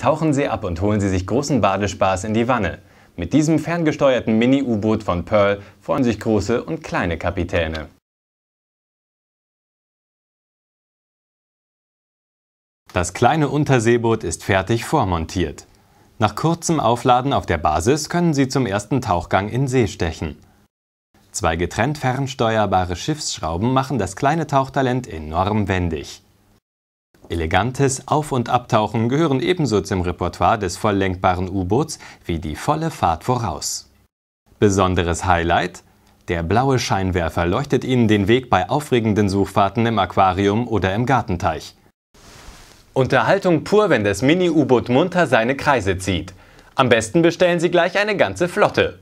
Tauchen Sie ab und holen Sie sich großen Badespaß in die Wanne. Mit diesem ferngesteuerten Mini-U-Boot von Pearl freuen sich große und kleine Kapitäne. Das kleine Unterseeboot ist fertig vormontiert. Nach kurzem Aufladen auf der Basis können Sie zum ersten Tauchgang in See stechen. Zwei getrennt fernsteuerbare Schiffsschrauben machen das kleine Tauchtalent enorm wendig. Elegantes Auf- und Abtauchen gehören ebenso zum Repertoire des volllenkbaren U-Boots wie die volle Fahrt voraus. Besonderes Highlight? Der blaue Scheinwerfer leuchtet Ihnen den Weg bei aufregenden Suchfahrten im Aquarium oder im Gartenteich. Unterhaltung pur, wenn das Mini-U-Boot munter seine Kreise zieht. Am besten bestellen Sie gleich eine ganze Flotte.